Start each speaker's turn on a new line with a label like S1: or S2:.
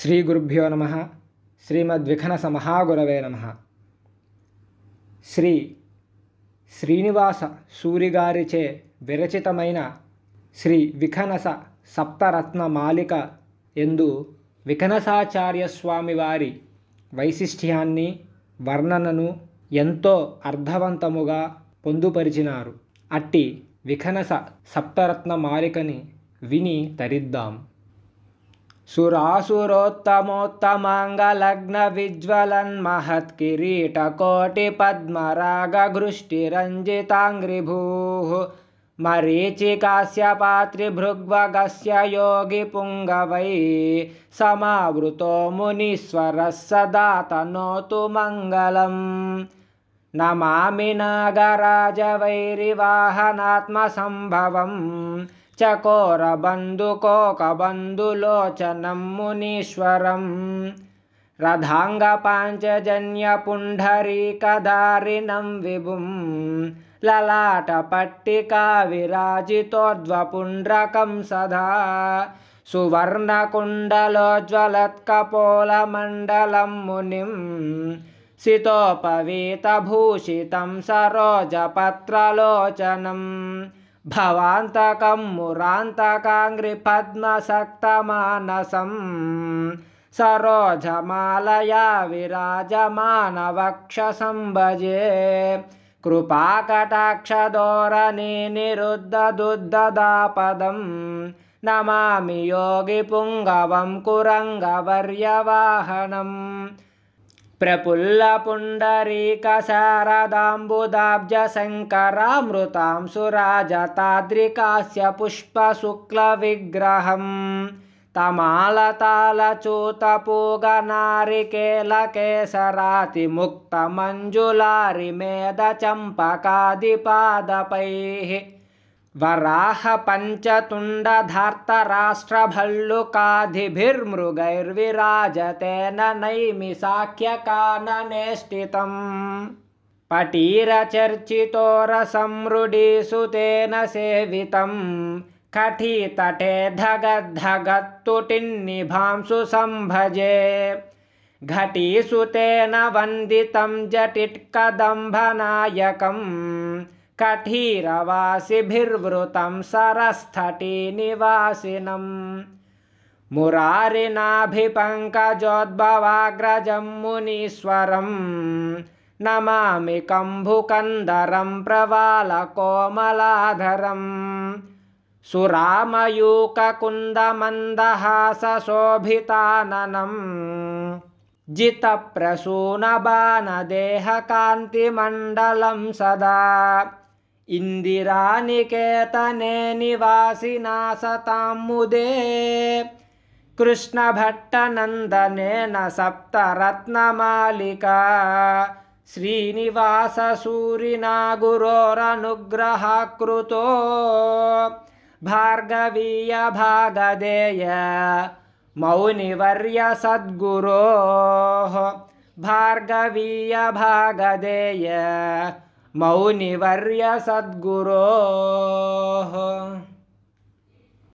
S1: శ్రీ గురుభ్యో నమ శ్రీమద్విఘనస మహాగురవే నమ శ్రీ శ్రీనివాస సూరిగారిచే విరచితమైన శ్రీ విఖనస సప్తరత్న మాలిక ఎందు వికనసాచార్య స్వామి వారి వైశిష్ట్యాన్ని వర్ణనను ఎంతో అర్థవంతముగా పొందుపరిచినారు అట్టి విఖనస సప్తరత్న మాలికని విని తరిద్దాం सुरासुरोत्तमोत्तमाङ्गलग्नविज्वलन्महत्किरीटकोटिपद्मरागधृष्टिरञ्जिताङ्ग्रिभूः मरीचिकास्य पात्रिभृग्वगस्य योगिपुङ्गवै समावृतो मुनीश्वरः सदा तनोतु मङ्गलं नमामि नागराजवैरिवाहनात्मसम्भवम् चकोरबन्धुकोकबन्धुलोचनं मुनीश्वरं रधाङ्गपाञ्चजन्यपुण्ढरीकदारिणं विभुं ललाटपट्टिका विराजितोर्ध्वपुण्ड्रकं सधा सुवर्णकुण्डलोज्ज्वलत्कपोलमण्डलं मुनिं सितोपवीतभूषितं सरोजपत्रलोचनम् भवान्तकं मुरान्तकाङ्घ्रिपद्मशक्तमानसं सरोजमालया विराजमानवक्षसं भजे निरुद्धदुद्धदापदं नमामि योगिपुङ्गवं कुरङ्गवर्यवाहनम् प्रफुल्लपुण्डरीकशारदाम्बुदाब्जशङ्करामृतां सुराज तादृकास्य पुष्पशुक्लविग्रहं तमालतालचूतपूग वराहपञ्चतुण्डधार्तराष्ट्रभल्लुकाधिभिर्मृगैर्विराजतेन नैमिसाख्यका नेष्टितं पटीरचर्चितोरसम्मृडीषु तेन सेवितं कठीतटे धगद्धगत्तुटिन्निभांसु सम्भजे घटीषु तेन वन्दितं जटिट्कदम्भनायकम् कठीरवासिभिर्वृतं सरस्थटीनिवासिनं मुरारिनाभिपङ्कजोद्भवाग्रजं मुनीश्वरं कम्भुकन्दरं प्रवालकोमलाधरं सुरामयूककुन्दमन्दहासशोभिताननं जितप्रसूनबानदेहकान्तिमण्डलं सदा इन्दिरानिकेतने निवासिना सताम्मुदे कृष्णभट्टनन्दनेन सप्तरत्नमालिका श्रीनिवाससूरिना गुरोरनुग्रहकृतो भार्गवीयभागदेय मौनिवर्यसद्गुरोः भार्गवीयभागदेय मौनिवार्या सद्गुरो